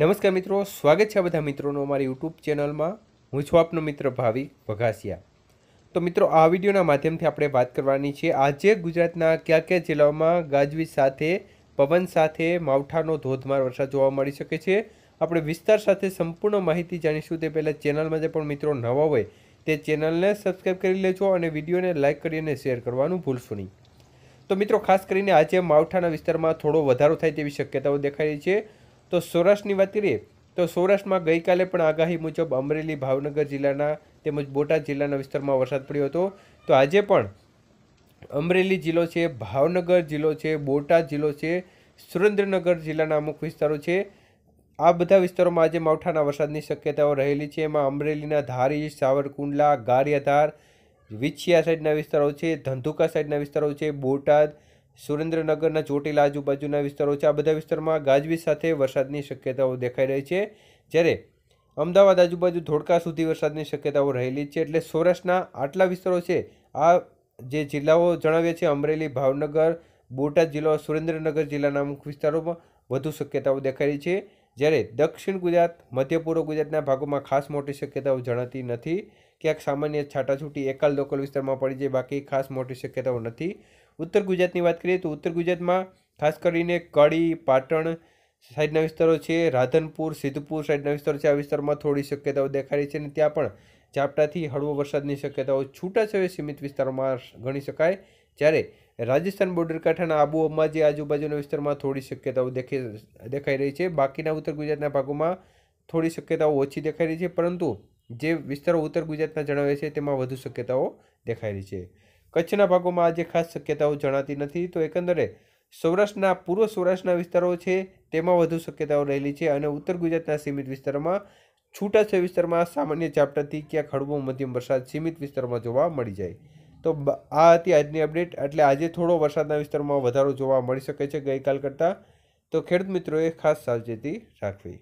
નમસ્કાર મિત્રો સ્વાગત છે બધા મિત્રોનો અમારી યુટ્યુબ ચેનલમાં હું છું આપનો મિત્ર ભાવિક વઘાસિયા તો મિત્રો આ વિડીયોના માધ્યમથી આપણે વાત કરવાની છે આજે ગુજરાતના કયા કયા જિલ્લાઓમાં ગાજવીજ સાથે પવન સાથે માવઠાનો ધોધમાર વરસાદ જોવા મળી શકે છે આપણે વિસ્તાર સાથે સંપૂર્ણ માહિતી જાણીશું તે પહેલાં ચેનલમાં જે પણ મિત્રો નવા હોય તે ચેનલને સબસ્ક્રાઈબ કરી લેજો અને વિડીયોને લાઇક કરી અને શેર કરવાનું ભૂલશો નહીં તો મિત્રો ખાસ કરીને આજે માવઠાના વિસ્તારમાં થોડો વધારો થાય તેવી શક્યતાઓ દેખાય છે તો સૌરાષ્ટ્રની વાત કરીએ તો સૌરાષ્ટ્રમાં ગઈકાલે પણ આગાહી મુજબ અમરેલી ભાવનગર જિલ્લાના તેમજ બોટાદ જિલ્લાના વિસ્તારમાં વરસાદ પડ્યો હતો તો આજે પણ અમરેલી જિલ્લો છે ભાવનગર જિલ્લો છે બોટાદ જિલ્લો છે સુરેન્દ્રનગર જિલ્લાના અમુક વિસ્તારો છે આ બધા વિસ્તારોમાં આજે માવઠાના વરસાદની શક્યતાઓ રહેલી છે એમાં અમરેલીના ધારી સાવરકુંડલા ગારિયાધાર વિછિયા સાઈડના વિસ્તારો છે ધંધુકા સાઈડના વિસ્તારો છે બોટાદ સુરેન્દ્રનગરના ચોટીલા આજુબાજુના વિસ્તારો છે આ બધા વિસ્તારોમાં ગાજવીજ સાથે વરસાદની શક્યતાઓ દેખાઈ રહી છે જ્યારે અમદાવાદ આજુબાજુ ધોળકા સુધી વરસાદની શક્યતાઓ રહેલી છે એટલે સૌરાષ્ટ્રના આટલા વિસ્તારો છે આ જે જિલ્લાઓ જણાવ્યા છે અમરેલી ભાવનગર બોટાદ જિલ્લો સુરેન્દ્રનગર જિલ્લાના અમુક વિસ્તારોમાં વધુ શક્યતાઓ દેખાઈ રહી છે જ્યારે દક્ષિણ ગુજરાત મધ્ય પૂર્વ ગુજરાતના ભાગોમાં ખાસ મોટી શક્યતાઓ જણાતી નથી ક્યાંક સામાન્ય છાટાછૂટી એકાલ લોકલ વિસ્તારમાં પડી જાય બાકી ખાસ મોટી શક્યતાઓ નથી ઉત્તર ગુજરાતની વાત કરીએ તો ઉત્તર ગુજરાતમાં ખાસ કરીને કડી પાટણ સાઈડના વિસ્તારો છે રાધનપુર સિદ્ધપુર સાઈડના વિસ્તારો છે આ વિસ્તારમાં થોડી શક્યતાઓ દેખાડી છે અને ત્યાં પણ ઝાપટાથી હળવો વરસાદની શક્યતાઓ છૂટાછવાયા સીમિત વિસ્તારોમાં ગણી શકાય જ્યારે રાજસ્થાન બોર્ડર કાંઠાના આબુ અંબાજી આજુબાજુના વિસ્તારમાં થોડી શક્યતાઓ દેખાઈ દેખાઈ રહી છે બાકીના ઉત્તર ગુજરાતના ભાગોમાં થોડી શક્યતાઓ ઓછી દેખાઈ રહી છે પરંતુ જે વિસ્તારો ઉત્તર ગુજરાતના જણાવે છે તેમાં વધુ શક્યતાઓ દેખાઈ રહી છે કચ્છના ભાગોમાં આજે ખાસ શક્યતાઓ જણાતી નથી તો એકંદરે સૌરાષ્ટ્રના પૂર્વ સૌરાષ્ટ્રના વિસ્તારો છે તેમાં વધુ શક્યતાઓ રહેલી છે અને ઉત્તર ગુજરાતના સીમિત વિસ્તારોમાં છૂટાછવાયા વિસ્તારમાં સામાન્ય ઝાપટાથી ક્યાંક હળવો મધ્યમ વરસાદ સીમિત વિસ્તારમાં જોવા મળી જાય તો આ હતી આજની અપડેટ એટલે આજે થોડો વરસાદના વિસ્તારમાં વધારો જોવા મળી શકે છે ગઈકાલ કરતાં તો ખેડૂત મિત્રોએ ખાસ સાવચેતી રાખવી